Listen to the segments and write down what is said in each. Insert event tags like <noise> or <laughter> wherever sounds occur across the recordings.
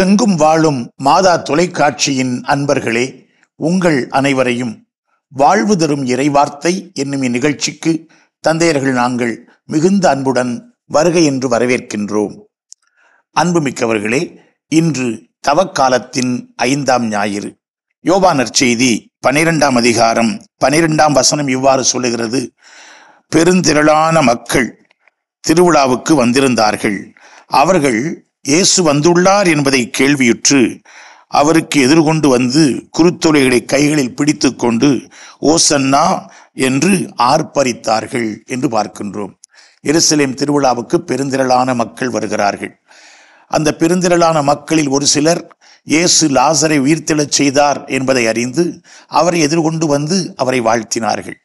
உலகெங்கும் வாழும் மாதா தொலைக்காட்சியின் அன்பர்களே உங்கள் அனைவரையும் வாழ்வு தரும் இறைவார்த்தை என்னும் இந்நிகழ்ச்சிக்கு தந்தையர்கள் நாங்கள் மிகுந்த அன்புடன் வருகை என்று வரவேற்கின்றோம் அன்புமிக்கவர்களே இன்று தவக்காலத்தின் ஐந்தாம் ஞாயிறு யோபானர் செய்தி பனிரெண்டாம் அதிகாரம் பனிரெண்டாம் வசனம் இவ்வாறு சொல்லுகிறது பெருந்திரளான மக்கள் திருவிழாவுக்கு வந்திருந்தார்கள் அவர்கள் இயேசு வந்துள்ளார் என்பதை கேள்வியுற்று அவருக்கு எதிர்கொண்டு வந்து குருத்தொலைகளை கைகளில் பிடித்து கொண்டு ஓசன்னா என்று ஆர்ப்பரித்தார்கள் என்று பார்க்கின்றோம் எருசலேம் திருவிழாவுக்கு பெருந்திரளான மக்கள் வருகிறார்கள் அந்த பெருந்திரளான மக்களில் ஒரு சிலர் இயேசு லாசரை உயிர்த்தெழச் செய்தார் என்பதை அறிந்து அவரை எதிர்கொண்டு வந்து அவரை வாழ்த்தினார்கள்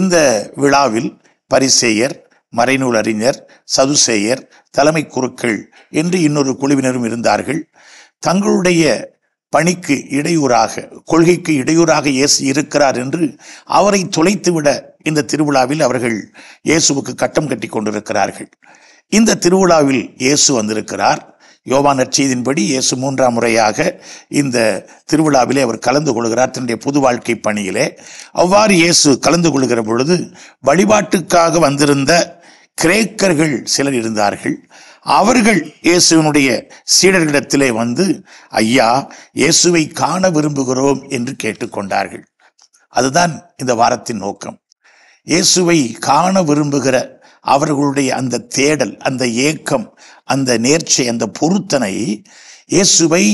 இந்த விழாவில் பரிசேயர் மறைநூல் அறிஞர் சதுசேயர் தலைமை குருக்கள் என்று இன்னொரு குழுவினரும் இருந்தார்கள் தங்களுடைய பணிக்கு இடையூறாக கொள்கைக்கு இடையூறாக இயேசு இருக்கிறார் என்று அவரை தொலைத்துவிட இந்த திருவிழாவில் அவர்கள் இயேசுவுக்கு கட்டம் கட்டி கொண்டிருக்கிறார்கள் இந்த திருவிழாவில் இயேசு வந்திருக்கிறார் யோவா நற்செய்தின்படி இயேசு மூன்றாம் முறையாக இந்த திருவிழாவிலே அவர் கலந்து கொள்கிறார் தன்னுடைய புது வாழ்க்கை பணியிலே அவ்வாறு இயேசு கலந்து கொள்கிற பொழுது வழிபாட்டுக்காக வந்திருந்த கிரேக்கர்கள் சிலர் இருந்தார்கள் அவர்கள் இயேசுவினுடைய சீடர்களிடத்திலே வந்து ஐயா இயேசுவை காண விரும்புகிறோம் என்று கேட்டுக்கொண்டார்கள் அதுதான் இந்த வாரத்தின் நோக்கம் இயேசுவை காண விரும்புகிற அவர்களுடைய அந்த தேடல் அந்த ஏக்கம் அந்த நேர்ச்சை அந்த பொருத்தனை இயேசுவை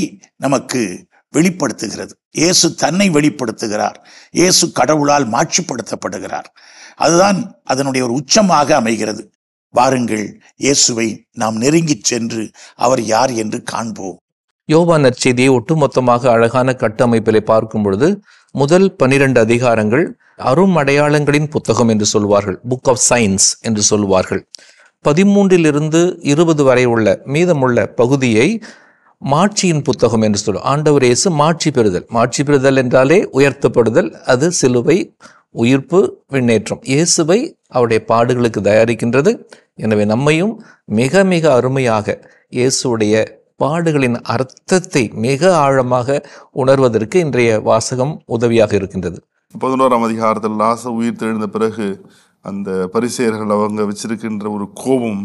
நமக்கு வெளிப்படுத்துகிறது இயேசு தன்னை வெளிப்படுத்துகிறார் இயேசு கடவுளால் மாட்சிப்படுத்தப்படுகிறார் அதுதான் அதனுடைய ஒரு உச்சமாக அமைகிறது வாருங்கள் இயேசுவை நாம் நெருங்கிச் சென்று அவர் யார் என்று காண்போம் யோவா நற்செய்தியை ஒட்டுமொத்தமாக அழகான கட்டமைப்பிலே பார்க்கும் பொழுது முதல் பனிரெண்டு அதிகாரங்கள் அரும் அடையாளங்களின் புத்தகம் என்று சொல்வார்கள் புக் ஆஃப் சயின்ஸ் என்று சொல்வார்கள் பதிமூன்றிலிருந்து இருபது வரை உள்ள மீதமுள்ள பகுதியை மாட்சியின் புத்தகம் என்று சொல்லும் ஆண்டவர் இயேசு மாட்சி பெறுதல் மாட்சி பெறுதல் என்றாலே உயர்த்தப்படுதல் அது சிலுவை உயிர்ப்பு விண்ணேற்றம் இயேசுவை அவருடைய பாடுகளுக்கு தயாரிக்கின்றது எனவே நம்மையும் மிக மிக அருமையாக இயேசுடைய பாடுகளின் அர்த்தத்தை மிக ஆழமாக உணர்வதற்கு இன்றைய வாசகம் உதவியாக இருக்கின்றது பதினோராம் அதிகாரத்தில் லாச உயிர் தெழுந்த பிறகு அந்த பரிசெயர்கள் அவங்க வச்சிருக்கின்ற ஒரு கோபம்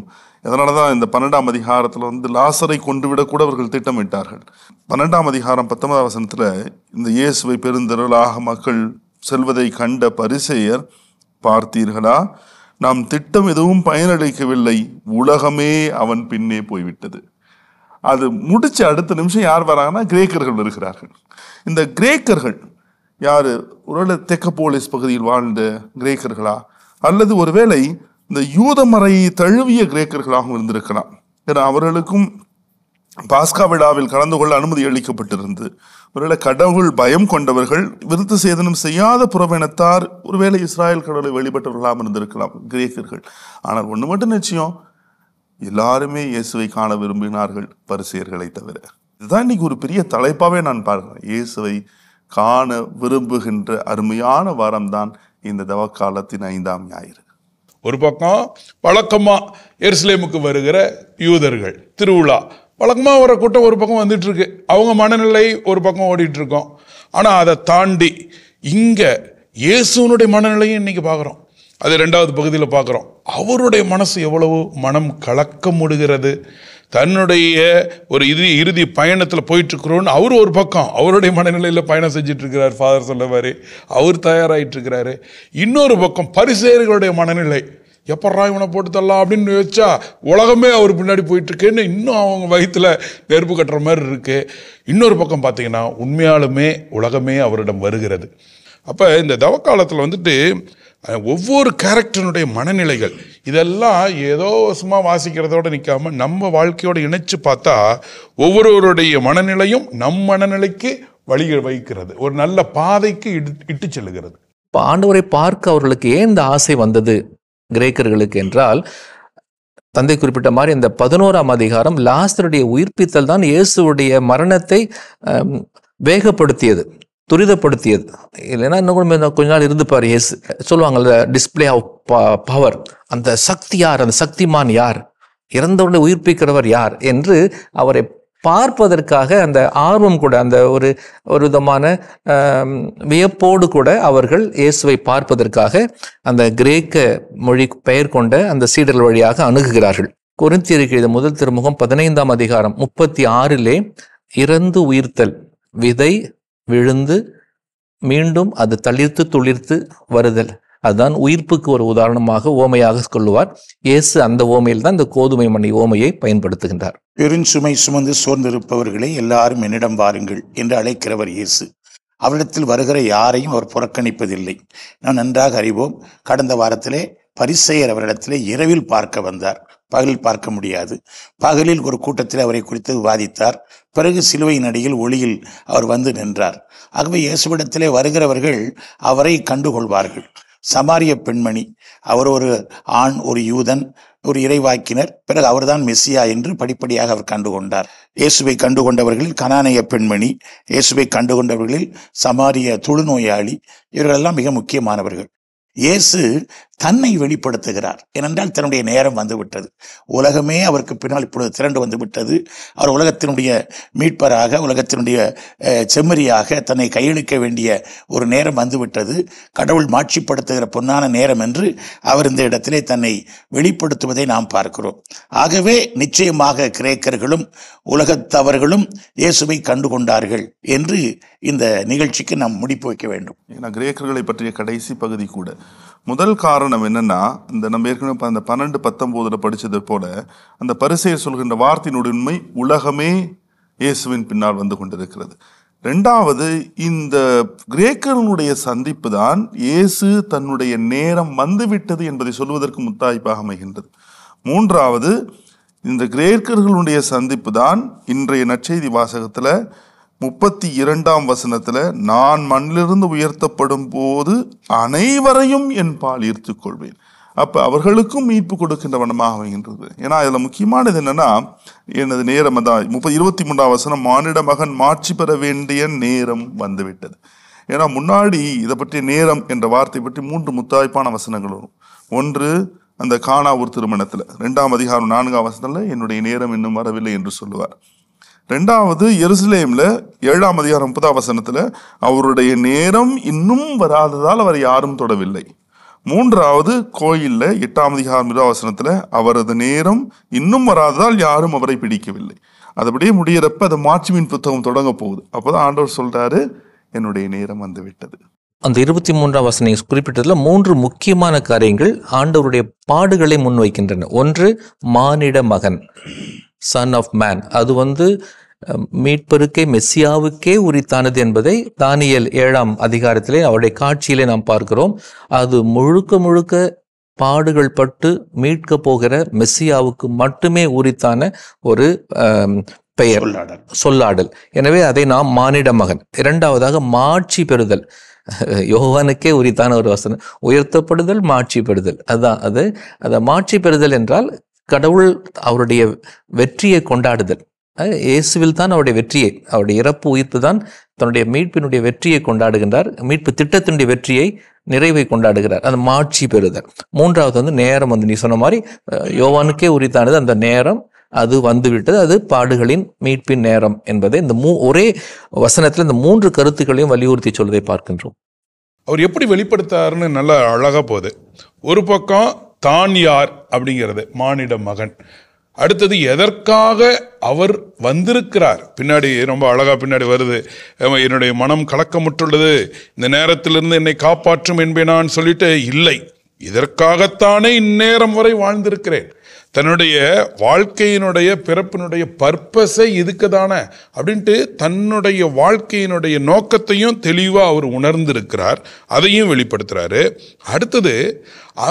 அதனால தான் இந்த பன்னெண்டாம் அதிகாரத்தில் வந்து லாசரை கொண்டு விடக்கூட அவர்கள் திட்டமிட்டார்கள் பன்னெண்டாம் அதிகாரம் பத்தொன்பதாம் வசனத்தில் இந்த இயேசுவை பெருந்திரளாக மக்கள் செல்வதை கண்ட பரிசெயர் பார்த்தீர்களா நாம் திட்டம் எதுவும் பயனளிக்கவில்லை உலகமே அவன் பின்னே போய்விட்டது அது முடிச்ச அடுத்த நிமிஷம் யார் வராங்கன்னா கிரேக்கர்கள் இருக்கிறார்கள் இந்த கிரேக்கர்கள் யார் ஒருவேளை போலீஸ் பகுதியில் வாழ்ந்த கிரேக்கர்களா அல்லது ஒருவேளை இந்த யூதமறையை தழுவிய கிரேக்கர்களாகவும் இருந்திருக்கலாம் ஏன்னா அவர்களுக்கும் பாஸ்கா விழாவில் கலந்து கொள்ள அனுமதி அளிக்கப்பட்டிருந்தது ஒருவேளை கடவுள் பயம் கொண்டவர்கள் விருத்த சேதனம் செய்யாத புறவினத்தார் ஒருவேளை இஸ்ராயல் கடவுளை வழிபட்டவர்களாக இருந்திருக்கலாம் கிரேக்கர்கள் ஆனால் ஒன்று மட்டும் நிச்சயம் எல்லாருமே இயேசுவை காண விரும்பினார்கள் பரிசெயர்களை தவிர இதுதான் இன்னைக்கு ஒரு பெரிய தலைப்பாகவே நான் பார்க்குறேன் இயேசுவை காண விரும்புகின்ற அருமையான வாரம்தான் இந்த தவக்காலத்தின் ஐந்தாம் ஞாயிறு ஒரு பக்கம் வழக்கமாக எருசலேமுக்கு வருகிற யூதர்கள் திருவிழா வழக்கமாக வர கூட்டம் ஒரு பக்கம் வந்துட்டுருக்கு அவங்க மனநிலை ஒரு பக்கம் ஓடிட்டுருக்கோம் ஆனால் அதை தாண்டி இங்கே இயேசுனுடைய மனநிலையும் இன்றைக்கி பார்க்குறோம் அது ரெண்டாவது பகுதியில் பார்க்குறோம் அவருடைய மனசு எவ்வளவு மனம் கலக்க முடுகிறது தன்னுடைய ஒரு இறுதி இறுதி பயணத்தில் போயிட்டுருக்குறோன்னு அவர் ஒரு பக்கம் அவருடைய மனநிலையில் பயணம் செஞ்சிட்ருக்கிறார் ஃபாதர் சொல்லவாரு அவர் தயாராகிட்டு இருக்கிறாரு இன்னொரு பக்கம் பரிசேர்களுடைய மனநிலை எப்பட்றா இவனை போட்டு தரலாம் அப்படின்னு யோசிச்சா உலகமே அவர் பின்னாடி போயிட்டுருக்குன்னு இன்னும் அவங்க வயிற்றில் நெருப்பு கட்டுற மாதிரி இருக்குது இன்னொரு பக்கம் பார்த்தீங்கன்னா உண்மையாலுமே உலகமே அவரிடம் வருகிறது அப்போ இந்த தவக்காலத்தில் வந்துட்டு ஒவ்வொரு கேரக்டருடைய மனநிலைகள் இதெல்லாம் ஏதோ சும்மா வாசிக்கிறதோடு நிற்காமல் நம்ம வாழ்க்கையோடு இணைச்சு பார்த்தா ஒவ்வொருவருடைய மனநிலையும் நம் மனநிலைக்கு வழி வைக்கிறது ஒரு நல்ல பாதைக்கு இட்டு செல்லுகிறது இப்போ ஆண்டவரை பார்க்க அவர்களுக்கு ஏன் இந்த ஆசை வந்தது கிரேக்கர்களுக்கு என்றால் தந்தை குறிப்பிட்ட மாதிரி இந்த பதினோராம் அதிகாரம் லாஸ்தருடைய உயிர்ப்பித்தல் தான் இயேசுடைய மரணத்தை வேகப்படுத்தியது துரிதப்படுத்தியது இல்லைன்னா இன்னும் கொஞ்சம் கொஞ்ச நாள் இருந்துப்பார் இயேசு சொல்லுவாங்கல்ல டிஸ்பிளே ஆஃப் பவர் அந்த சக்தி யார் அந்த சக்திமான் யார் இறந்தவர்களை உயிர்ப்பிக்கிறவர் யார் என்று அவரை பார்ப்பதற்காக அந்த ஆர்வம் கூட அந்த ஒரு ஒரு விதமான வியப்போடு கூட அவர்கள் இயேசுவை பார்ப்பதற்காக அந்த கிரேக்க மொழி பெயர் கொண்ட அந்த சீடர்கள் வழியாக அணுகுகிறார்கள் குறிந்தியருக்கு இது முதல் திருமுகம் பதினைந்தாம் அதிகாரம் முப்பத்தி ஆறிலே இறந்து உயிர்த்தல் விதை விழுந்து மீண்டும் அது தளிர்த்து துளிர்த்து வருதல் அதுதான் உயிர்ப்புக்கு ஒரு உதாரணமாக ஓமையாக கொள்ளுவார் இயேசு அந்த ஓமையில் தான் இந்த கோதுமை மணி ஓமையை பயன்படுத்துகின்றார் பெருஞ்சுமை சுமந்து சோர்ந்திருப்பவர்களை எல்லாரும் என்னிடம் வாருங்கள் என்று அழைக்கிறவர் இயேசு அவரிடத்தில் வருகிற யாரையும் அவர் புறக்கணிப்பதில்லை நாம் நன்றாக அறிவோம் கடந்த வாரத்திலே பரிசெயர் அவரிடத்திலே இரவில் பார்க்க வந்தார் பகலில் பார்க்க முடியாது பகலில் ஒரு கூட்டத்தில் அவரை குறித்து விவாதித்தார் பிறகு சிலுவையின் அடியில் ஒளியில் அவர் வந்து நின்றார் ஆகவே இயேசுவிடத்திலே வருகிறவர்கள் அவரை கண்டுகொள்வார்கள் சமாரிய பெண்மணி அவர் ஒரு ஆண் ஒரு யூதன் ஒரு இறைவாக்கினர் பிறகு அவர்தான் மெஸ்ஸியா என்று படிப்படியாக அவர் கண்டுகொண்டார் இயேசுவை கண்டுகொண்டவர்களில் கனானய பெண்மணி இயேசுவை கண்டுகொண்டவர்களில் சமாரிய தொழுநோயாளி இவர்களெல்லாம் மிக முக்கியமானவர்கள் இயேசு தன்னை வெளிப்படுத்துகிறார் ஏனென்றால் தன்னுடைய நேரம் வந்துவிட்டது உலகமே அவருக்கு பின்னால் இப்பொழுது திரண்டு வந்துவிட்டது அவர் உலகத்தினுடைய மீட்பராக உலகத்தினுடைய செம்மறியாக தன்னை கையளிக்க வேண்டிய ஒரு நேரம் வந்துவிட்டது கடவுள் மாட்சிப்படுத்துகிற பொன்னான நேரம் என்று அவர் இந்த இடத்திலே தன்னை வெளிப்படுத்துவதை நாம் பார்க்கிறோம் ஆகவே நிச்சயமாக கிரேக்கர்களும் உலகத்தவர்களும் இயேசுவை கண்டு கொண்டார்கள் என்று இந்த நிகழ்ச்சிக்கு நாம் முடிப்பு வைக்க வேண்டும் கிரேக்கர்களை பற்றிய கடைசி பகுதி கூட முதல் காரணம் என்னென்னா இந்த நம்ம ஏற்கனவே அந்த பன்னெண்டு பத்தொம்போதில் படித்தது போல அந்த பரிசையை சொல்கின்ற வார்த்தையின் உண்மை உலகமே இயேசுவின் பின்னால் வந்து கொண்டிருக்கிறது ரெண்டாவது இந்த கிரேக்கர்களுடைய சந்திப்பு தான் இயேசு தன்னுடைய நேரம் வந்துவிட்டது என்பதை சொல்வதற்கு முத்தாய்ப்பாக அமைகின்றது மூன்றாவது இந்த கிரேக்கர்களுடைய சந்திப்பு தான் இன்றைய நற்செய்தி வாசகத்தில் முப்பத்தி இரண்டாம் வசனத்துல நான் மண்ணிலிருந்து உயர்த்தப்படும் போது அனைவரையும் என் பால் ஈர்த்து கொள்வேன் அப்ப அவர்களுக்கும் மீட்பு கொடுக்கின்றவனமாக வருகின்றது ஏன்னா அதுல முக்கியமானது என்னன்னா எனது நேரம் அதான் முப்பது இருபத்தி மூன்றாம் வசனம் மானிட மகன் மாற்றி பெற வேண்டிய நேரம் வந்துவிட்டது ஏன்னா முன்னாடி இதை பற்றி நேரம் என்ற வார்த்தை பற்றி மூன்று முத்தாய்ப்பான வசனங்கள் வரும் ஒன்று அந்த காணா ஊர் திருமணத்தில் ரெண்டாம் அதிகாரம் நான்காம் வசனத்தில் என்னுடைய நேரம் இன்னும் வரவில்லை என்று சொல்லுவார் ரெண்டாவது எருசலேமில் ஏழாம் அதிகாரம் முப்பதாம் வசனத்தில் அவருடைய நேரம் இன்னும் வராததால் அவர் யாரும் தொடவில்லை மூன்றாவது கோயிலில் எட்டாம் அதிகாரம் முதல் வசனத்தில் அவரது நேரம் இன்னும் வராததால் யாரும் அவரை பிடிக்கவில்லை அதுபடியே முடியிறப்ப அது மாட்சிமின் புத்தகம் தொடங்க போகுது அப்போ தான் ஆண்டவர் சொல்கிறாரு என்னுடைய நேரம் வந்து விட்டது அந்த இருபத்தி மூன்றாம் வசனம் குறிப்பிட்டதில் மூன்று முக்கியமான காரியங்கள் ஆண்டவருடைய பாடுகளை முன்வைக்கின்றன ஒன்று மானிட மகன் சன் ஆஃப் மேன் அது வந்து மீட்பருக்கே மெஸ்ஸியாவுக்கே உரித்தானது என்பதை தானியல் ஏழாம் அதிகாரத்திலே அவருடைய காட்சியிலே நாம் பார்க்கிறோம் அது முழுக்க முழுக்க பாடுகள் பட்டு மீட்க போகிற மெஸ்ஸியாவுக்கு மட்டுமே உரித்தான ஒரு பெயர் சொல்லாடல் எனவே அதை நாம் மானிட மகன் இரண்டாவதாக மாட்சி பெறுதல் <laughs> யோகானுக்கே உரித்தான ஒரு வசனம் உயர்த்தப்படுதல் மாட்சி பெறுதல் அதுதான் அது அதை மாட்சி பெறுதல் என்றால் கடவுள் அவருடைய வெற்றியை கொண்டாடுதல் இயேசுவில் தான் அவருடைய வெற்றியை அவருடைய இறப்பு உயிர்ப்பு தான் தன்னுடைய மீட்பினுடைய வெற்றியை கொண்டாடுகின்றார் மீட்பு திட்டத்தினுடைய வெற்றியை நிறைவை கொண்டாடுகிறார் அந்த மாட்சி பெறுதல் மூன்றாவது வந்து நேரம் வந்து நீ சொன்ன மாதிரி யோவானுக்கே உரித்தானது அந்த நேரம் அது வந்துவிட்டது அது பாடுகளின் மீட்பின் நேரம் என்பதை இந்த மூ ஒரே வசனத்தில் இந்த மூன்று கருத்துக்களையும் வலியுறுத்தி சொல்வதை பார்க்கின்றோம் அவர் எப்படி வெளிப்படுத்தாருன்னு நல்லா அழகாக போகுது ஒரு பக்கம் தான் யார் அப்படிங்கிறது மானிட மகன் அடுத்தது எதற்காக அவர் வந்திருக்கிறார் பின்னாடி ரொம்ப அழகாக பின்னாடி வருது என்னுடைய மனம் கலக்கமுற்றுள்ளது இந்த நேரத்திலிருந்து என்னை காப்பாற்றும் என்பே நான் சொல்லிட்டு இல்லை இதற்காகத்தானே இந்நேரம் வரை வாழ்ந்திருக்கிறேன் தன்னுடைய வாழ்க்கையினுடைய பிறப்பினுடைய பர்பஸை இதுக்கு தானே அப்படின்ட்டு தன்னுடைய வாழ்க்கையினுடைய நோக்கத்தையும் தெளிவாக அவர் உணர்ந்திருக்கிறார் அதையும் வெளிப்படுத்துகிறாரு அடுத்தது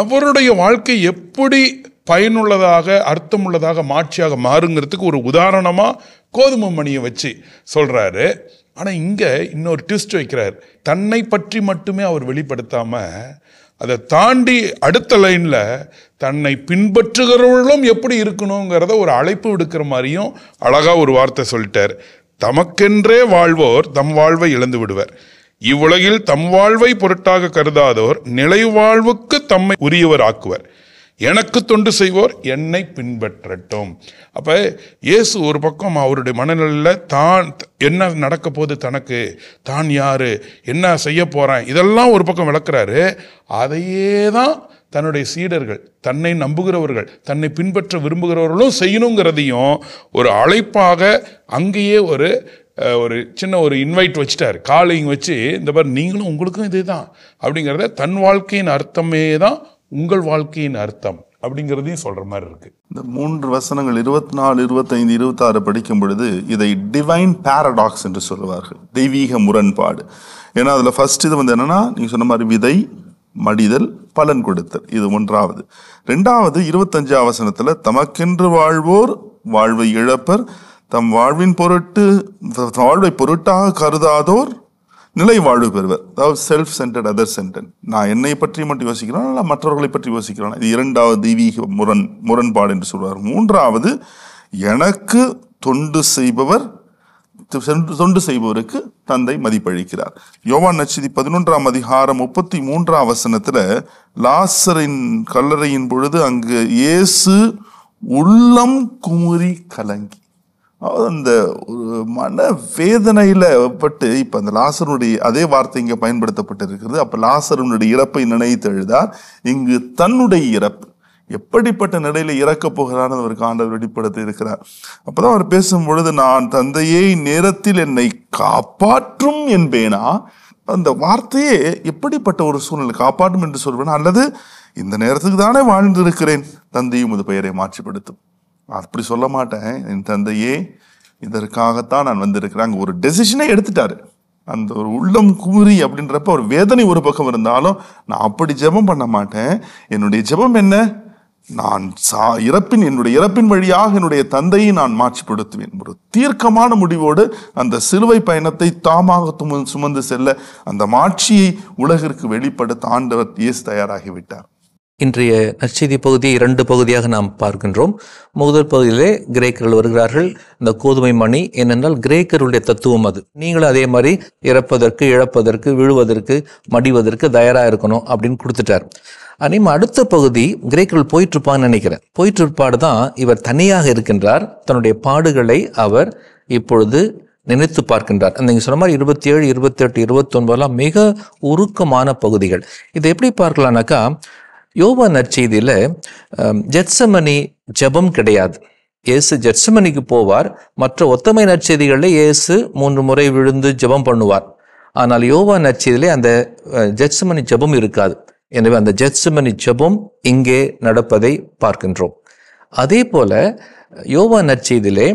அவருடைய வாழ்க்கை எப்படி பயனுள்ளதாக அர்த்தமுள்ளதாக மாட்சியாக மாறுங்கிறதுக்கு ஒரு உதாரணமாக கோதுமை மணியை வச்சு சொல்கிறாரு ஆனால் இங்கே இன்னொரு ட்விஸ்ட் வைக்கிறார் தன்னை பற்றி மட்டுமே அவர் வெளிப்படுத்தாமல் அதை தாண்டி அடுத்த லைனில் தன்னை பின்பற்றுகிறவர்களும் எப்படி இருக்கணுங்கிறத ஒரு அழைப்பு விடுக்கிற மாதிரியும் அழகாக ஒரு வார்த்தை சொல்லிட்டார் தமக்கென்றே வாழ்வோர் தம் வாழ்வை இழந்து விடுவர் இவ்வுலகில் தம் வாழ்வை பொருட்டாக கருதாதோர் நிலை வாழ்வுக்கு தம்மை உரியவர் ஆக்குவர் எனக்கு தொண்டு செய்வோர் என்னை பின்பற்றட்டும் அப்போ இயேசு ஒரு பக்கம் அவருடைய மனநிலையில் தான் என்ன நடக்க போகுது தனக்கு தான் யார் என்ன செய்ய போகிறேன் இதெல்லாம் ஒரு பக்கம் விளக்குறாரு அதையே தான் தன்னுடைய சீடர்கள் தன்னை நம்புகிறவர்கள் தன்னை பின்பற்ற விரும்புகிறவர்களும் செய்யணுங்கிறதையும் ஒரு அழைப்பாக அங்கேயே ஒரு ஒரு சின்ன ஒரு இன்வைட் வச்சுட்டார் காலிங் வச்சு இந்த மாதிரி நீங்களும் உங்களுக்கும் இதே தான் அப்படிங்கிறத தன் வாழ்க்கையின் அர்த்தமே தான் உங்கள் வாழ்க்கையின் அர்த்தம் அப்படிங்கிறதையும் சொல்கிற மாதிரி இருக்கு இந்த மூன்று வசனங்கள் இருபத்தி நாலு இருபத்தைந்து இருபத்தாறு படிக்கும் பொழுது இதை டிவைன் பேரடாக்ஸ் என்று சொல்லுவார்கள் தெய்வீக முரண்பாடு ஏன்னா அதில் ஃபர்ஸ்ட் இது வந்து என்னன்னா நீங்கள் சொன்ன மாதிரி விதை மடிதல் பலன் கொடுத்தல் இது ஒன்றாவது ரெண்டாவது இருபத்தஞ்சு அவசனத்தில் தமக்கென்று வாழ்வோர் வாழ்வை இழப்பர் தம் வாழ்வின் பொருட்டு வாழ்வை பொருட்டாக கருதாதோர் நிலை வாழ்வு பெறுவர் அதாவது செல்ஃப் சென்டர்ட் அதர் சென்டர் நான் என்னை பற்றி மட்டும் யோசிக்கிறான் இல்லை மற்றவர்களை பற்றி யோசிக்கிறான் இது இரண்டாவது தெய்வீக முரண் முரண்பாடு என்று சொல்வார் மூன்றாவது எனக்கு தொண்டு செய்பவர் தொண்டு செய்பவருக்கு தந்தை மதிப்பளிக்கிறார் யோவான் நச்சிதி பதினொன்றாம் அதிகாரம் முப்பத்தி மூன்றாம் வசனத்தில் லாசரின் கல்லறையின் பொழுது அங்கு இயேசு உள்ளம் குமுறி கலங்கி அந்த ஒரு மன வேதனையில் பட்டு இப்போ அந்த லாசருடைய அதே வார்த்தை இங்கே பயன்படுத்தப்பட்டிருக்கிறது அப்போ லாசருனுடைய இறப்பை நினைத்து எழுதார் இங்கு தன்னுடைய இறப்பு எப்படிப்பட்ட நிலையில் இறக்கப் போகிறான்னு அவருக்கு ஆண்டவர் வெளிப்படுத்தி இருக்கிறார் அப்போதான் அவர் பேசும் பொழுது நான் தந்தையை நேரத்தில் என்னை காப்பாற்றும் என்பேனா அந்த வார்த்தையே எப்படிப்பட்ட ஒரு சூழ்நிலை காப்பாற்றும் என்று சொல்வேன் அல்லது இந்த நேரத்துக்கு தானே வாழ்ந்திருக்கிறேன் தந்தையும் அது பெயரை மாற்றிப்படுத்தும் அப்படி சொல்ல மாட்டேன் என் தந்தையே இதற்காகத்தான் நான் வந்திருக்கிறேன் அங்கே ஒரு டெசிஷனே எடுத்துட்டாரு அந்த ஒரு உள்ளம் கூறி அப்படின்றப்ப ஒரு வேதனை ஒரு பக்கம் இருந்தாலும் நான் அப்படி ஜெபம் பண்ண மாட்டேன் என்னுடைய ஜெபம் என்ன நான் சா இறப்பின் என்னுடைய இறப்பின் வழியாக என்னுடைய தந்தையை நான் மாற்றிப்படுத்துவேன் ஒரு தீர்க்கமான முடிவோடு அந்த சிலுவை பயணத்தை தாமாக சுமந்து செல்ல அந்த மாட்சியை உலகிற்கு வெளிப்படுத்த ஆண்டவர் இயேசு தயாராகிவிட்டார் இன்றைய நற்செய்தி பகுதியை இரண்டு பகுதியாக நாம் பார்க்கின்றோம் முதல் பகுதியிலே கிரேக்கர்கள் வருகிறார்கள் இந்த கோதுமை மணி ஏனென்றால் கிரேக்கருடைய தத்துவம் அது நீங்களும் அதே மாதிரி இறப்பதற்கு இழப்பதற்கு விழுவதற்கு மடிவதற்கு தயாராக இருக்கணும் அப்படின்னு கொடுத்துட்டார் அனிம அடுத்த பகுதி கிரேக்கர்கள் போயிட்டுருப்பான்னு நினைக்கிறேன் போயிட்டுருப்பாடு தான் இவர் தனியாக இருக்கின்றார் தன்னுடைய பாடுகளை அவர் இப்பொழுது நினைத்து பார்க்கின்றார் அந்த சொன்ன மாதிரி இருபத்தி ஏழு இருபத்தெட்டு இருபத்தொன்பதெல்லாம் மிக உருக்கமான பகுதிகள் இதை எப்படி பார்க்கலான்னாக்கா யோவா நற்செய்தியில் ஜெட்சமணி ஜபம் கிடையாது இயேசு ஜெட்சமணிக்கு போவார் மற்ற ஒத்தமை நற்செய்திகளில் இயேசு மூன்று முறை விழுந்து ஜபம் பண்ணுவார் ஆனால் யோவா நற்செய்தியிலே அந்த ஜெட்சமணி ஜபம் இருக்காது எனவே அந்த ஜெட்சமணி ஜபம் இங்கே நடப்பதை பார்க்கின்றோம் அதே போல யோவா நற்செய்தியிலே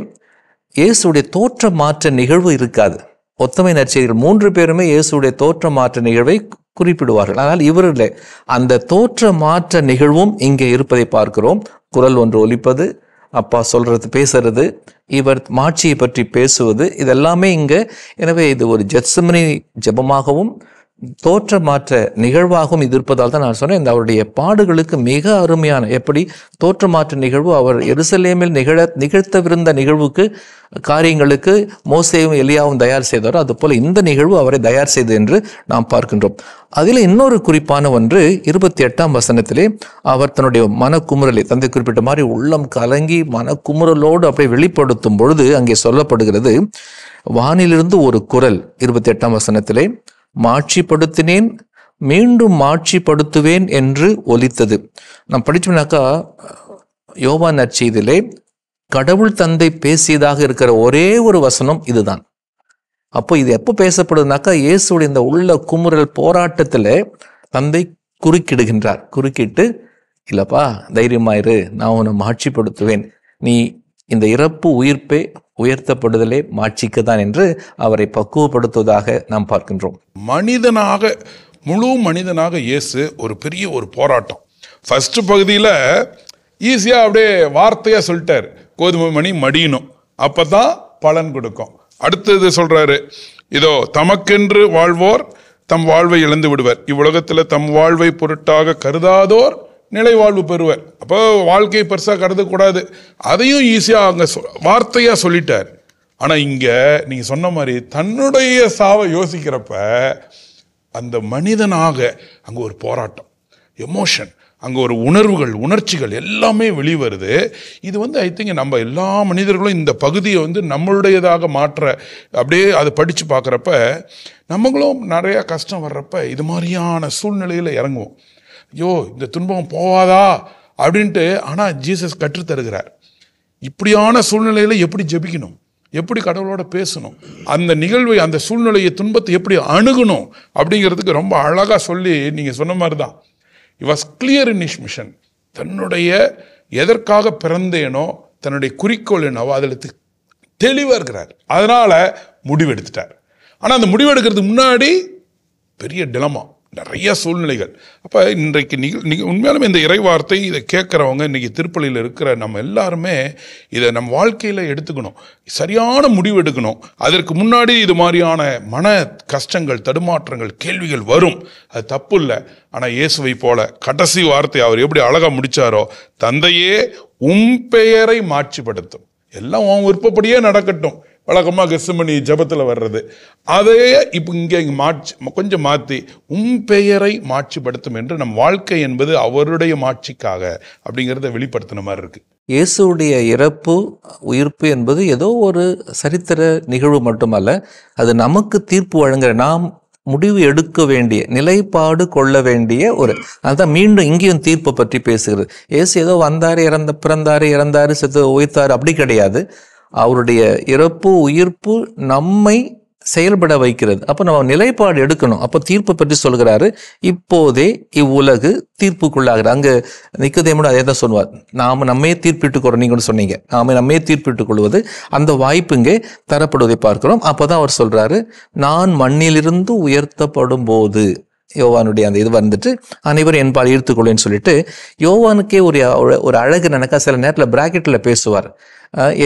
இயேசுடைய தோற்ற மாற்ற நிகழ்வு இருக்காது ஒத்தமை நற்செய்திகள் மூன்று பேருமே இயேசுடைய தோற்ற மாற்ற நிகழ்வை குறிப்பிடுவார்கள் ஆனால் இவர்களே அந்த தோற்ற மாற்ற நிகழ்வும் இங்கே இருப்பதை பார்க்கிறோம் குரல் ஒன்று ஒலிப்பது அப்பா சொல்றது பேசுறது இவர் மாட்சியை பற்றி பேசுவது இதெல்லாமே இங்கே எனவே இது ஒரு ஜெட்சமனி ஜெபமாகவும் தோற்ற மாற்ற நிகழ்வாகவும் இது இருப்பதால் தான் நான் சொன்னேன் இந்த அவருடைய பாடுகளுக்கு மிக அருமையான எப்படி தோற்ற மாற்ற நிகழ்வு அவர் எருசலேமில் நிகழ நிகழ்த்தவிருந்த நிகழ்வுக்கு காரியங்களுக்கு மோசையும் எலியாவும் தயார் செய்தாரோ அதுபோல் இந்த நிகழ்வு அவரை தயார் செய்து என்று நாம் பார்க்கின்றோம் அதில் இன்னொரு குறிப்பான ஒன்று இருபத்தி எட்டாம் வசனத்திலே அவர் தன்னுடைய மனக்குமுறலை தந்தை குறிப்பிட்ட மாதிரி உள்ளம் கலங்கி மனக்குமுறலோடு அப்படியே வெளிப்படுத்தும் பொழுது அங்கே சொல்லப்படுகிறது வானிலிருந்து ஒரு குரல் இருபத்தி எட்டாம் வசனத்திலே மாட்சிப்படுத்தினேன் மீண்டும் மாட்சிப்படுத்துவேன் என்று ஒலித்தது நான் படிச்சோம்னாக்கா யோவா நற்செய்திலே கடவுள் தந்தை பேசியதாக இருக்கிற ஒரே ஒரு வசனம் இதுதான் அப்போ இது எப்போ பேசப்படுதுனாக்கா இயேசுடைய இந்த உள்ள குமுறல் போராட்டத்தில் தந்தை குறுக்கிடுகின்றார் குறுக்கிட்டு இல்லப்பா தைரியமாயிரு நான் உன்னை மாட்சிப்படுத்துவேன் நீ இந்த இறப்பு உயிர்ப்பே உயர்த்தப்படுதலே மாட்சிக்கு தான் என்று அவரை பக்குவப்படுத்துவதாக நாம் பார்க்கின்றோம் மனிதனாக முழு மனிதனாக இயேசு ஒரு பெரிய ஒரு போராட்டம் ஃபஸ்ட்டு பகுதியில் ஈஸியாக அப்படியே வார்த்தையாக சொல்லிட்டார் கோதுமை மணி மடியணும் அப்போ தான் பலன் கொடுக்கும் அடுத்தது சொல்கிறாரு இதோ தமக்கென்று வாழ்வோர் தம் வாழ்வை இழந்து விடுவர் இவ்வுலகத்தில் தம் வாழ்வை பொருட்டாக கருதாதோர் நிலைவாழ்வு பெறுவர் அப்போ வாழ்க்கையை பெருசாக கருதக்கூடாது அதையும் ஈஸியாக அவங்க சொ வார்த்தையாக சொல்லிட்டார் ஆனால் இங்கே நீங்கள் சொன்ன மாதிரி தன்னுடைய சாவை யோசிக்கிறப்ப அந்த மனிதனாக அங்கே ஒரு போராட்டம் எமோஷன் அங்கே ஒரு உணர்வுகள் உணர்ச்சிகள் எல்லாமே வெளிவருது இது வந்து ஐ திங்க் நம்ம எல்லா மனிதர்களும் இந்த பகுதியை வந்து நம்மளுடையதாக மாற்ற அப்படியே அதை படித்து பார்க்குறப்ப நம்மளும் நிறையா கஷ்டம் வர்றப்ப இது மாதிரியான சூழ்நிலையில் இறங்குவோம் ஐயோ இந்த துன்பம் போவாதா அப்படின்ட்டு ஆனால் ஜீசஸ் கற்றுத்தருகிறார் இப்படியான சூழ்நிலையில் எப்படி ஜெபிக்கணும் எப்படி கடவுளோட பேசணும் அந்த நிகழ்வை அந்த சூழ்நிலையை துன்பத்தை எப்படி அணுகணும் அப்படிங்கிறதுக்கு ரொம்ப அழகாக சொல்லி நீங்கள் சொன்ன மாதிரி தான் it was clear in his mission தன்னுடைய எதற்காக பிறந்தேனோ தன்னுடைய குறிக்கோள் என்னவோ அதில் தெளிவாக இருக்கிறார் அதனால் முடிவெடுத்துட்டார் ஆனால் அந்த முடிவெடுக்கிறதுக்கு முன்னாடி பெரிய டிலமா நிறைய சூழ்நிலைகள் அப்போ இன்றைக்கு நிக நிக உண்மையாலுமே இந்த இறைவார்த்தை இதை கேட்குறவங்க இன்றைக்கி திருப்பலியில் இருக்கிற நம்ம எல்லாருமே இதை நம் வாழ்க்கையில் எடுத்துக்கணும் சரியான முடிவு எடுக்கணும் அதற்கு முன்னாடி இது மாதிரியான மன கஷ்டங்கள் தடுமாற்றங்கள் கேள்விகள் வரும் அது தப்பு இல்லை ஆனால் இயேசுவை போல கடைசி வார்த்தை அவர் எப்படி அழகாக முடித்தாரோ தந்தையே உம் பெயரை மாட்சிப்படுத்தும் எல்லாம் உன் விருப்பப்படியே நடக்கட்டும் வழக்கமாக கிருஷ்ணமணி ஜபத்தில் வர்றது அதையே இப்போ இங்கே இங்கே மாட்சி கொஞ்சம் மாற்றி உன் பெயரை மாட்சிப்படுத்தும் என்று நம் வாழ்க்கை என்பது அவருடைய மாட்சிக்காக அப்படிங்கிறத வெளிப்படுத்தின மாதிரி இருக்குது இயேசுடைய இறப்பு உயிர்ப்பு என்பது ஏதோ ஒரு சரித்திர நிகழ்வு மட்டுமல்ல அது நமக்கு தீர்ப்பு வழங்குற நாம் முடிவு எடுக்க வேண்டிய நிலைப்பாடு கொள்ள வேண்டிய ஒரு அதுதான் மீண்டும் இங்கேயும் தீர்ப்பை பற்றி பேசுகிறது ஏசு ஏதோ வந்தார் இறந்த பிறந்தார் இறந்தார் செத்து உயிர்த்தார் அப்படி கிடையாது அவருடைய இறப்பு உயிர்ப்பு நம்மை செயல்பட வைக்கிறது அப்போ நம்ம நிலைப்பாடு எடுக்கணும் அப்போ தீர்ப்பு பற்றி சொல்கிறாரு இப்போதே இவ்வுலகு தீர்ப்புக்குள்ளாகிறது அங்கே நிக்கதேமனு அதே தான் சொல்லுவார் நாம் நம்மே தீர்ப்பிட்டுக்கிறோம் நீங்கள் சொன்னீங்க நாம் நம்மே தீர்ப்பிட்டுக் கொள்வது அந்த வாய்ப்பு இங்கே தரப்படுவதை பார்க்கிறோம் அப்போ தான் அவர் சொல்கிறாரு நான் மண்ணிலிருந்து உயர்த்தப்படும் போது யோவானுடைய அந்த இது வந்துட்டு அனைவரும் என்பால் ஈர்த்துக்கொள்ளுன்னு சொல்லிட்டு யோவானுக்கே ஒரு ஒரு அழகு நினைக்கா சில நேரத்தில் பிராக்கெட்டில் பேசுவார்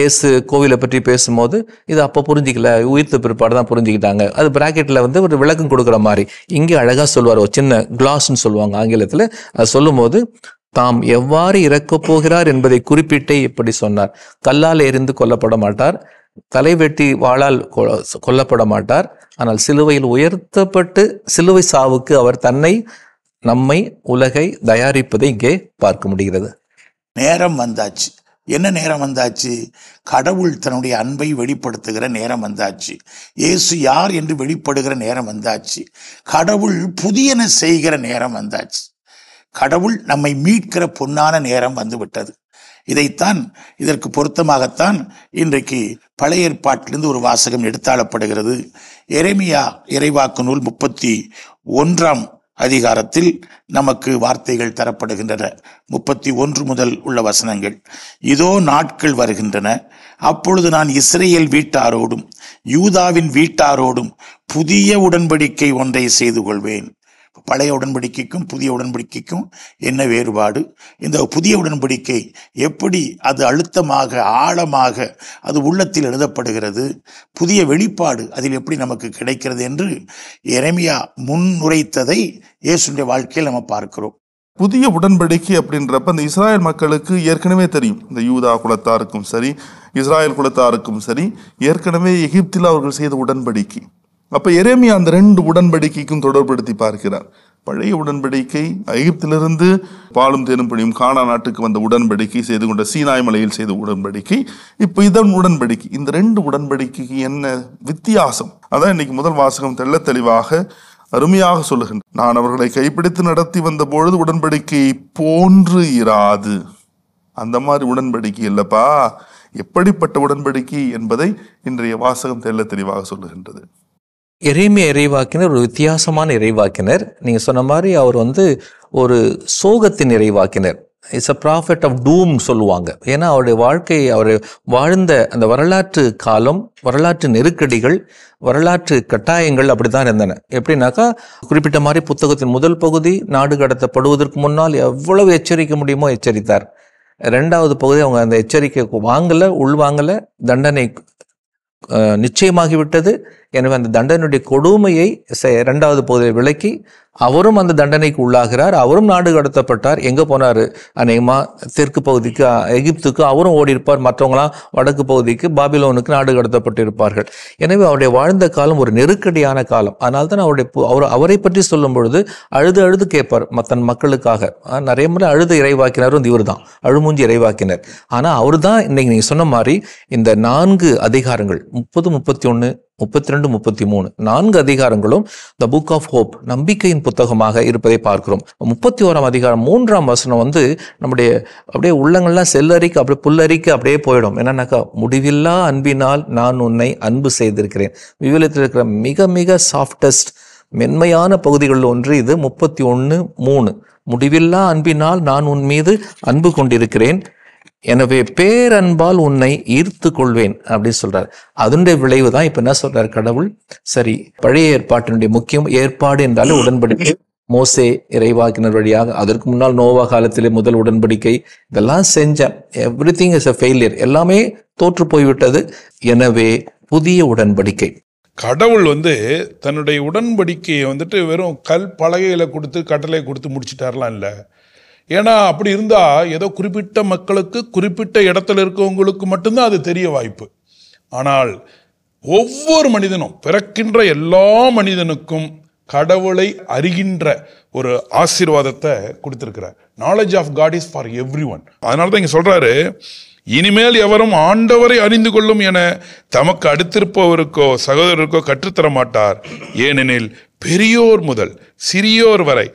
ஏசு கோவிலை பற்றி பேசும்போது இது அப்போ புரிஞ்சிக்கல உயிர்த்த பிற்பாடு தான் புரிஞ்சுக்கிட்டாங்க அது பிராக்கெட்டில் வந்து ஒரு விளக்கம் கொடுக்குற மாதிரி இங்கே அழகாக சொல்லுவார் ஒரு சின்ன கிளாஸ்ன்னு சொல்லுவாங்க ஆங்கிலத்தில் அது சொல்லும்போது தாம் எவ்வாறு இறக்கப் போகிறார் என்பதை குறிப்பிட்டே இப்படி சொன்னார் கல்லால் எரிந்து கொல்லப்பட மாட்டார் தலைவெட்டி வாழால் கொல்லப்பட மாட்டார் ஆனால் சிலுவையில் உயர்த்தப்பட்டு சிலுவை சாவுக்கு அவர் தன்னை நம்மை உலகை தயாரிப்பதை இங்கே பார்க்க முடிகிறது நேரம் வந்தாச்சு என்ன நேரம் வந்தாச்சு கடவுள் தன்னுடைய அன்பை வெளிப்படுத்துகிற நேரம் வந்தாச்சு இயேசு யார் என்று வெளிப்படுகிற நேரம் வந்தாச்சு கடவுள் புதியன செய்கிற நேரம் வந்தாச்சு கடவுள் நம்மை மீட்கிற பொன்னான நேரம் வந்துவிட்டது இதைத்தான் இதற்கு பொருத்தமாகத்தான் இன்றைக்கு பழைய ஏற்பாட்டிலிருந்து ஒரு வாசகம் எடுத்தாளப்படுகிறது எரேமியா இறைவாக்கு நூல் முப்பத்தி ஒன்றாம் அதிகாரத்தில் நமக்கு வார்த்தைகள் தரப்படுகின்றன முப்பத்தி ஒன்று முதல் உள்ள வசனங்கள் இதோ நாட்கள் வருகின்றன அப்பொழுது நான் இஸ்ரேல் வீட்டாரோடும் யூதாவின் வீட்டாரோடும் புதிய உடன்படிக்கை ஒன்றை செய்து கொள்வேன் பழைய உடன்படிக்கைக்கும் புதிய உடன்படிக்கைக்கும் என்ன வேறுபாடு இந்த புதிய உடன்படிக்கை எப்படி அது அழுத்தமாக ஆழமாக அது உள்ளத்தில் எழுதப்படுகிறது புதிய வெளிப்பாடு அதில் எப்படி நமக்கு கிடைக்கிறது என்று இறைமையா முன்னுரைத்ததை இயேசுடைய வாழ்க்கையில் நம்ம பார்க்கிறோம் புதிய உடன்படிக்கை அப்படின்றப்ப இந்த இஸ்ராயல் மக்களுக்கு ஏற்கனவே தெரியும் இந்த யூதா குலத்தாருக்கும் சரி இஸ்ராயல் குலத்தாருக்கும் சரி ஏற்கனவே எகிப்தில் அவர்கள் செய்த உடன்படிக்கை அப்போ எரேமியா அந்த ரெண்டு உடன்படிக்கைக்கும் தொடர்படுத்தி பார்க்கிறார் பழைய உடன்படிக்கை ஐகிப்திலிருந்து பாலும் தேனும் பணியும் நாட்டுக்கு வந்த உடன்படிக்கை செய்து கொண்ட சீனாய் மலையில் செய்த உடன்படிக்கை இப்போ இதன் உடன்படிக்கை இந்த ரெண்டு உடன்படிக்கைக்கு என்ன வித்தியாசம் அதான் இன்னைக்கு முதல் வாசகம் தெள்ள தெளிவாக அருமையாக சொல்லுகின்ற நான் அவர்களை கைப்பிடித்து நடத்தி வந்த பொழுது உடன்படிக்கை போன்று இராது அந்த மாதிரி உடன்படிக்கை இல்லப்பா எப்படிப்பட்ட உடன்படிக்கை என்பதை இன்றைய வாசகம் தெல்ல தெளிவாக சொல்லுகின்றது எரிமை இறைவாக்கினர் ஒரு வித்தியாசமான இறைவாக்கினர் நீங்கள் சொன்ன மாதிரி அவர் வந்து ஒரு சோகத்தின் இறைவாக்கினர் it's a prophet of doom சொல்லுவாங்க ஏன்னா அவருடைய வாழ்க்கை அவர் வாழ்ந்த அந்த வரலாற்று காலம் வரலாற்று நெருக்கடிகள் வரலாற்று கட்டாயங்கள் அப்படி தான் இருந்தன எப்படின்னாக்கா குறிப்பிட்ட மாதிரி புத்தகத்தின் முதல் பகுதி நாடு கடத்தப்படுவதற்கு முன்னால் எவ்வளவு எச்சரிக்க முடியுமோ எச்சரித்தார் ரெண்டாவது பகுதி அவங்க அந்த எச்சரிக்கை வாங்கலை உள்வாங்கலை தண்டனை நிச்சயமாகிவிட்டது எனவே அந்த தண்டனுடைய கொடுமையை இரண்டாவது பகுதியில் விளக்கி அவரும் அந்த தண்டனைக்கு உள்ளாகிறார் அவரும் நாடு கடத்தப்பட்டார் எங்கே போனார் அநேகமாக தெற்கு பகுதிக்கு எகிப்துக்கு அவரும் ஓடி இருப்பார் மற்றவங்களாம் வடக்கு பகுதிக்கு பாபிலோனுக்கு நாடு கடத்தப்பட்டு இருப்பார்கள் எனவே அவருடைய வாழ்ந்த காலம் ஒரு நெருக்கடியான காலம் அதனால தான் அவருடைய அவர் அவரை பற்றி சொல்லும் பொழுது அழுது அழுது கேட்பார் தன் மக்களுக்காக நிறைய முறை அழுது வந்து இவர் தான் அழுமூஞ்சி இறைவாக்கினர் ஆனால் அவர் தான் இன்னைக்கு நீங்கள் சொன்ன மாதிரி இந்த நான்கு அதிகாரங்கள் முப்பது முப்பத்தி ஒன்று முப்பத்தி ரெண்டு முப்பத்தி மூணு நான்கு அதிகாரங்களும் த புக் ஆஃப் ஹோப் நம்பிக்கையின் புத்தகமாக இருப்பதை பார்க்கிறோம் முப்பத்தி ஓராம் அதிகாரம் மூன்றாம் வசனம் வந்து நம்முடைய அப்படியே உள்ளங்கள்லாம் செல்லறிக்கு அப்படியே புல்லறிக்கு அப்படியே போயிடும் என்னன்னாக்கா முடிவில்லா அன்பினால் நான் உன்னை அன்பு செய்திருக்கிறேன் விவிலத்தில் இருக்கிற மிக மிக சாஃப்டஸ்ட் மென்மையான பகுதிகளில் ஒன்று இது முப்பத்தி ஒன்று மூணு முடிவில்லா அன்பினால் நான் உன் மீது அன்பு கொண்டிருக்கிறேன் எனவே பேரன்பால் உன்னை ஈர்த்து கொள்வேன் அப்படின்னு சொல்றாரு அதனுடைய விளைவு தான் இப்ப என்ன சொல்றாரு கடவுள் சரி பழைய ஏற்பாட்டினுடைய முக்கியம் ஏற்பாடு என்றாலும் உடன்படிக்கை மோசே இறைவாக்கினர் வழியாக அதற்கு முன்னால் நோவா காலத்திலே முதல் உடன்படிக்கை இதெல்லாம் செஞ்சேன் everything is a failure எல்லாமே தோற்று போய்விட்டது எனவே புதிய உடன்படிக்கை கடவுள் வந்து தன்னுடைய உடன்படிக்கையை வந்துட்டு வெறும் கல் பலகையில் கொடுத்து கட்டளை கொடுத்து முடிச்சிட்டாரலாம் இல்லை ஏன்னா அப்படி இருந்தால் ஏதோ குறிப்பிட்ட மக்களுக்கு குறிப்பிட்ட இடத்துல இருக்கவங்களுக்கு மட்டும்தான் அது தெரிய வாய்ப்பு ஆனால் ஒவ்வொரு மனிதனும் பிறக்கின்ற எல்லா மனிதனுக்கும் கடவுளை அறிகின்ற ஒரு ஆசீர்வாதத்தை கொடுத்துருக்கிறார் knowledge of God is for everyone அதனால தான் இங்கே சொல்கிறாரு இனிமேல் எவரும் ஆண்டவரை அறிந்து கொள்ளும் என தமக்கு அடுத்திருப்பவருக்கோ சகோதரருக்கோ கற்றுத்தர மாட்டார் ஏனெனில் பெரியோர் முதல் சிறியோர் வரை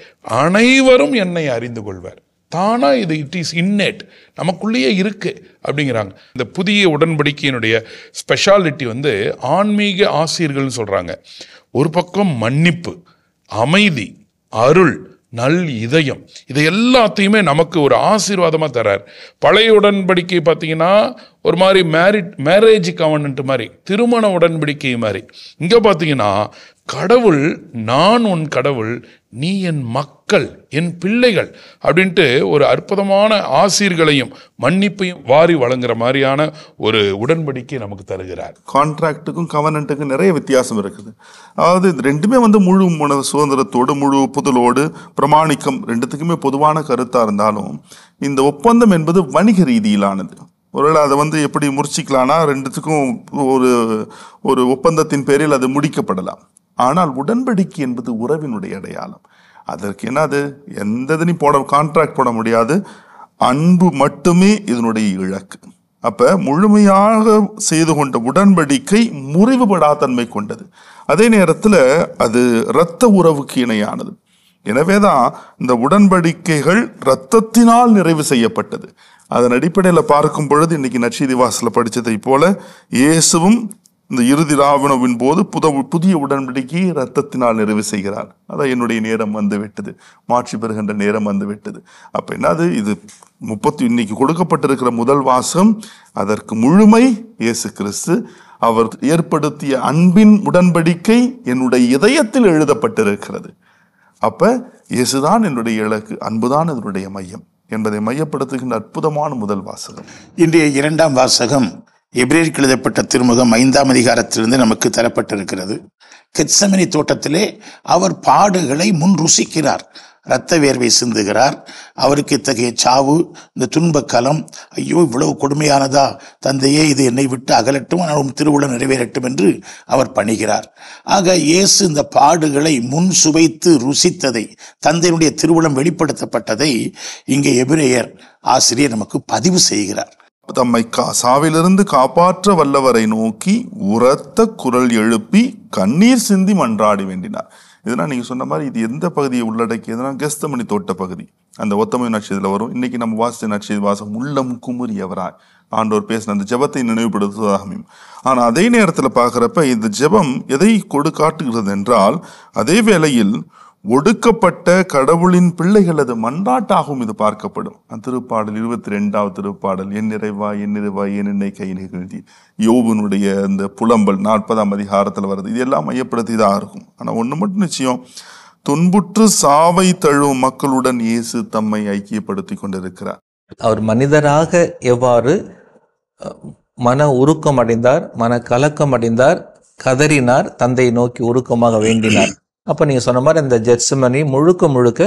அனைவரும் என்னை அறிந்து கொள்வர் தானாக இது இட் இஸ் இன்னேட் நமக்குள்ளேயே இருக்குது அப்படிங்கிறாங்க இந்த புதிய உடன்படிக்கையினுடைய ஸ்பெஷாலிட்டி வந்து ஆன்மீக ஆசிரியர்கள்னு சொல்கிறாங்க ஒரு பக்கம் மன்னிப்பு அமைதி அருள் நல் இதயம் இது எல்லாத்தையுமே நமக்கு ஒரு ஆசீர்வாதமாக தர்றார் பழைய உடன்படிக்கை பார்த்தீங்கன்னா ஒரு மாதிரி மேரிட் மேரேஜ் கவனன்ட் மாதிரி திருமண உடன்படிக்கை மாதிரி இங்கே பார்த்தீங்கன்னா கடவுள் நான் உன் கடவுள் நீ என் மக்கள் என் பிள்ளைகள் அப்படின்ட்டு ஒரு அற்புதமான ஆசிரியர்களையும் மன்னிப்பையும் வாரி வழங்குற மாதிரியான ஒரு உடன்படிக்கை நமக்கு தருகிறார் கான்ட்ராக்டுக்கும் கவர்னண்ட்டுக்கும் நிறைய வித்தியாசம் இருக்குது அதாவது இது ரெண்டுமே வந்து முழு உணவு சுதந்திரத்தோடு முழு ஒப்புதலோடு பிரமாணிக்கம் ரெண்டுத்துக்குமே பொதுவான கருத்தாக இருந்தாலும் இந்த ஒப்பந்தம் என்பது வணிக ரீதியிலானது ஒருவேளை அதை வந்து எப்படி முறிச்சிக்கலான்னா ரெண்டுத்துக்கும் ஒரு ஒரு ஒப்பந்தத்தின் பேரில் அது முடிக்கப்படலாம் ஆனால் உடன்படிக்கை என்பது உறவினுடைய அடையாளம் அதற்கு என்னது எந்த இதுலையும் போட கான்ட்ராக்ட் போட முடியாது அன்பு மட்டுமே இதனுடைய இலக்கு அப்போ முழுமையாக செய்து கொண்ட உடன்படிக்கை முறிவுபடாத்தன்மை கொண்டது அதே நேரத்தில் அது இரத்த உறவுக்கு இணையானது எனவே தான் இந்த உடன்படிக்கைகள் இரத்தத்தினால் நிறைவு செய்யப்பட்டது அதன் அடிப்படையில் பார்க்கும் பொழுது இன்றைக்கி நச்சீதி வாசலில் படித்ததை போல இயேசுவும் இந்த இறுதி ராவணவின் போது புத புதிய உடன்படிக்கை ரத்தத்தினால் நிறைவு செய்கிறார் அதான் என்னுடைய நேரம் வந்து விட்டது மாற்றி பெறுகின்ற நேரம் வந்து விட்டது அப்போ என்னது இது முப்பத்தி இன்னைக்கு கொடுக்கப்பட்டிருக்கிற முதல் வாசம் அதற்கு முழுமை இயேசு கிறிஸ்து அவர் ஏற்படுத்திய அன்பின் உடன்படிக்கை என்னுடைய இதயத்தில் எழுதப்பட்டிருக்கிறது அப்போ இயேசுதான் என்னுடைய இலக்கு அன்புதான் இதனுடைய மையம் என்பதை மையப்படுத்துகின்ற அற்புதமான முதல் வாசகம் இன்றைய இரண்டாம் வாசகம் எபிரேருக்கு எழுதப்பட்ட திருமுகம் ஐந்தாம் அதிகாரத்திலிருந்து நமக்கு தரப்பட்டிருக்கிறது கெத்சமனி தோட்டத்திலே அவர் பாடுகளை முன் ருசிக்கிறார் இரத்த வேர்வை சிந்துகிறார் அவருக்கு இத்தகைய சாவு இந்த துன்பக்கலம் ஐயோ இவ்வளவு கொடுமையானதா தந்தையே இது என்னை விட்டு அகலட்டும் நான் திருவிழா நிறைவேறட்டும் என்று அவர் பணிகிறார் ஆக இயேசு இந்த பாடுகளை முன் சுவைத்து ருசித்ததை தந்தையினுடைய திருவுளம் வெளிப்படுத்தப்பட்டதை இங்கே எபிரேயர் ஆசிரியர் நமக்கு பதிவு செய்கிறார் தம்மை சாவிலிருந்து காப்பாற்ற வல்லவரை நோக்கி உரத்த குரல் எழுப்பி கண்ணீர் சிந்தி மன்றாடி வேண்டினார் இதெல்லாம் நீங்கள் சொன்ன மாதிரி இது எந்த பகுதியை உள்ளடக்கியதுன்னா கெஸ்தமணி தோட்ட பகுதி அந்த ஒத்தமை நட்சத்திரத்தில் வரும் இன்னைக்கு நம்ம வாசித்த நட்சத்திர வாசம் உள்ளம் குமுறியவராய் ஆண்டோர் பேசின அந்த ஜபத்தை நினைவுபடுத்துவதாக அமையும் ஆனால் அதே நேரத்தில் பார்க்குறப்ப இந்த ஜபம் எதை கொடு காட்டுகிறது என்றால் அதே வேளையில் ஒடுக்கப்பட்ட கடவுளின் பிள்ளைகளது மன்றாட்டாகவும் இது பார்க்கப்படும் திருப்பாடல் இருபத்தி ரெண்டாவது திருப்பாடல் என் நிறைவா என் நிறைவா என் என்னை கை நிகழ்த்தி யோவனுடைய இந்த புலம்பல் நாற்பதாம் அதிகாரத்தில் வருது இது எல்லாம் மையப்படுத்தி தான் இருக்கும் ஆனால் ஒன்று மட்டும் நிச்சயம் துன்புற்று சாவை தழும் மக்களுடன் இயேசு தம்மை ஐக்கியப்படுத்தி கொண்டிருக்கிறார் அவர் மனிதராக எவ்வாறு மன உருக்கம் அடைந்தார் மன கலக்கம் அடைந்தார் கதறினார் தந்தையை நோக்கி உருக்கமாக வேண்டினார் அப்போ நீங்கள் சொன்ன மாதிரி இந்த ஜெட்சுமணி முழுக்க முழுக்க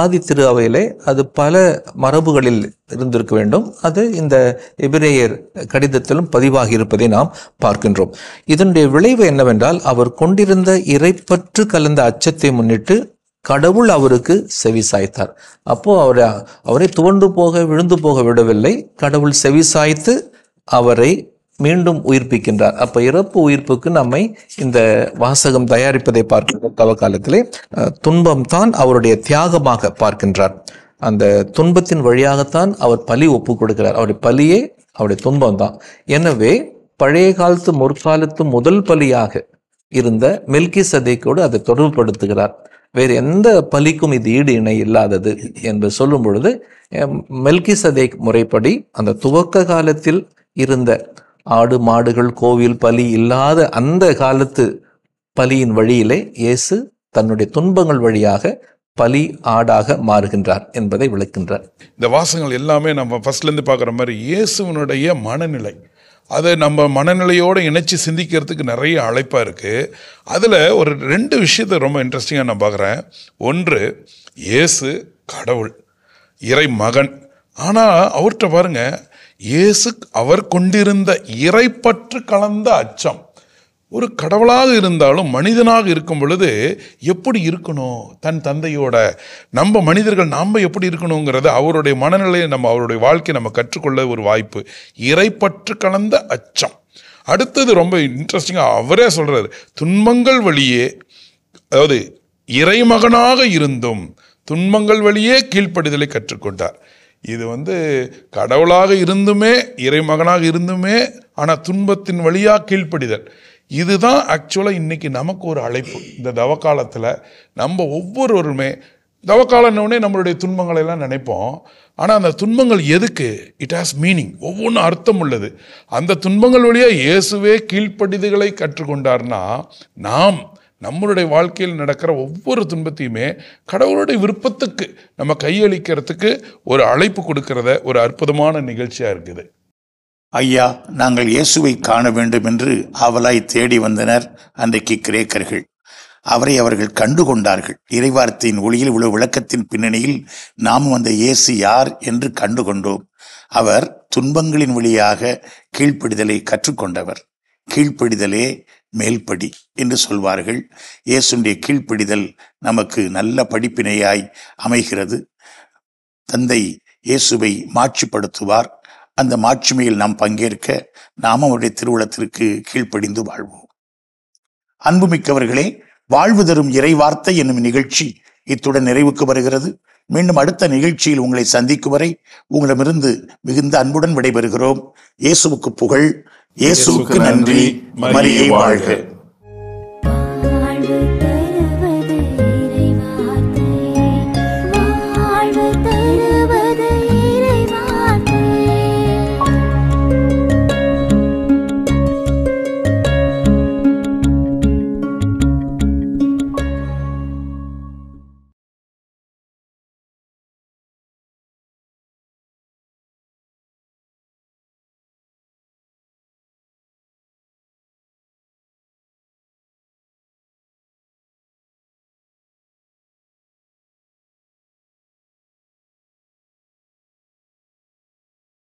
ஆதி திரு அவையிலே அது பல மரபுகளில் இருந்திருக்க வேண்டும் அது இந்த எபிரேயர் கடிதத்திலும் பதிவாகி இருப்பதை நாம் பார்க்கின்றோம் இதனுடைய விளைவு என்னவென்றால் அவர் கொண்டிருந்த இறைப்பற்று கலந்த அச்சத்தை முன்னிட்டு கடவுள் அவருக்கு செவி சாய்த்தார் அப்போ அவரை அவரை துவண்டு போக விழுந்து போக விடவில்லை கடவுள் செவி சாய்த்து அவரை மீண்டும் உயிர்ப்பிக்கின்றார் அப்போ இறப்பு உயிர்ப்புக்கு நம்மை இந்த வாசகம் தயாரிப்பதை பார்க்கிற தவ காலத்திலே துன்பம் தான் அவருடைய தியாகமாக பார்க்கின்றார் அந்த துன்பத்தின் வழியாகத்தான் அவர் பலி ஒப்பு கொடுக்கிறார் அவருடைய பலியே அவருடைய துன்பம் தான் எனவே பழைய காலத்து முற்காலத்து முதல் பலியாக இருந்த மில்கி சதைக்கோடு அதை தொடர்புபடுத்துகிறார் வேறு எந்த பலிக்கும் இது ஈடு இணை இல்லாதது என்று சொல்லும் பொழுது மெல்கி சதேக் முறைப்படி அந்த துவக்க காலத்தில் இருந்த ஆடு மாடுகள் கோவில் பலி இல்லாத அந்த காலத்து பலியின் வழியிலே இயேசு தன்னுடைய துன்பங்கள் வழியாக பலி ஆடாக மாறுகின்றார் என்பதை விளக்கின்றார் இந்த வாசங்கள் எல்லாமே நம்ம ஃபர்ஸ்ட்லேருந்து பார்க்குற மாதிரி இயேசுவனுடைய மனநிலை அதை நம்ம மனநிலையோடு இணைச்சி சிந்திக்கிறதுக்கு நிறைய அழைப்பாக இருக்குது அதில் ஒரு ரெண்டு விஷயத்தை ரொம்ப இன்ட்ரெஸ்டிங்காக நான் பார்க்குறேன் ஒன்று இயேசு கடவுள் இறை மகன் ஆனால் அவர்கிட்ட பாருங்கள் இயேசு அவர் கொண்டிருந்த இறைப்பற்று கலந்த அச்சம் ஒரு கடவுளாக இருந்தாலும் மனிதனாக இருக்கும் பொழுது எப்படி இருக்கணும் தன் தந்தையோட நம்ம மனிதர்கள் நாம் எப்படி இருக்கணுங்கிறது அவருடைய மனநிலையை நம்ம அவருடைய வாழ்க்கையை நம்ம கற்றுக்கொள்ள ஒரு வாய்ப்பு இறைப்பற்று கலந்த அச்சம் அடுத்தது ரொம்ப இன்ட்ரெஸ்டிங்காக அவரே சொல்கிறார் துன்பங்கள் வழியே அதாவது இறைமகனாக இருந்தும் துன்பங்கள் வழியே கீழ்ப்படுதலை கற்றுக்கொண்டார் இது வந்து கடவுளாக இருந்துமே இறைமகனாக இருந்துமே ஆனால் துன்பத்தின் வழியாக கீழ்ப்படிதல் இதுதான் ஆக்சுவலாக இன்றைக்கி நமக்கு ஒரு அழைப்பு இந்த தவக்காலத்தில் நம்ம ஒவ்வொருவருமே தவக்காலன்னொடனே நம்மளுடைய துன்பங்களை எல்லாம் நினைப்போம் ஆனால் அந்த துன்பங்கள் எதுக்கு இட் ஹாஸ் மீனிங் ஒவ்வொன்றும் அர்த்தம் உள்ளது அந்த துன்பங்கள் வழியாக இயேசுவே கீழ்ப்படிதுகளை கற்றுக்கொண்டார்னா நாம் நம்மளுடைய வாழ்க்கையில் நடக்கிற ஒவ்வொரு துன்பத்தையுமே கடவுளுடைய விருப்பத்துக்கு நம்ம கையளிக்கிறதுக்கு ஒரு அழைப்பு கொடுக்கறத ஒரு அற்புதமான நிகழ்ச்சியாக இருக்குது ஐயா நாங்கள் இயேசுவை காண வேண்டும் என்று அவலாய் தேடி வந்தனர் அன்றைக்கு கிரேக்கர்கள் அவரை அவர்கள் கண்டு கொண்டார்கள் இறைவார்த்தையின் ஒளியில் உள்ள விளக்கத்தின் பின்னணியில் நாம் அந்த இயேசு யார் என்று கண்டு கொண்டோம் அவர் துன்பங்களின் வழியாக கீழ்ப்பிடுதலை கற்றுக்கொண்டவர் கீழ்ப்படிதலே மேல்படி என்று சொல்வார்கள் இயேசுடைய கீழ்ப்படிதல் நமக்கு நல்ல படிப்பினையாய் அமைகிறது தந்தை இயேசுவை மாட்சிப்படுத்துவார் அந்த மாட்சிமையில் நாம் பங்கேற்க நாம் அவருடைய திருவுளத்திற்கு கீழ்ப்படிந்து வாழ்வோம் அன்புமிக்கவர்களே வாழ்வு தரும் இறைவார்த்தை என்னும் நிகழ்ச்சி இத்துடன் நிறைவுக்கு வருகிறது மீண்டும் அடுத்த நிகழ்ச்சியில் உங்களை சந்திக்கும் வரை உங்களிடமிருந்து மிகுந்த அன்புடன் விடைபெறுகிறோம் இயேசுவுக்கு புகழ் இயேசுவுக்கு நன்றி மரியை வாழ்க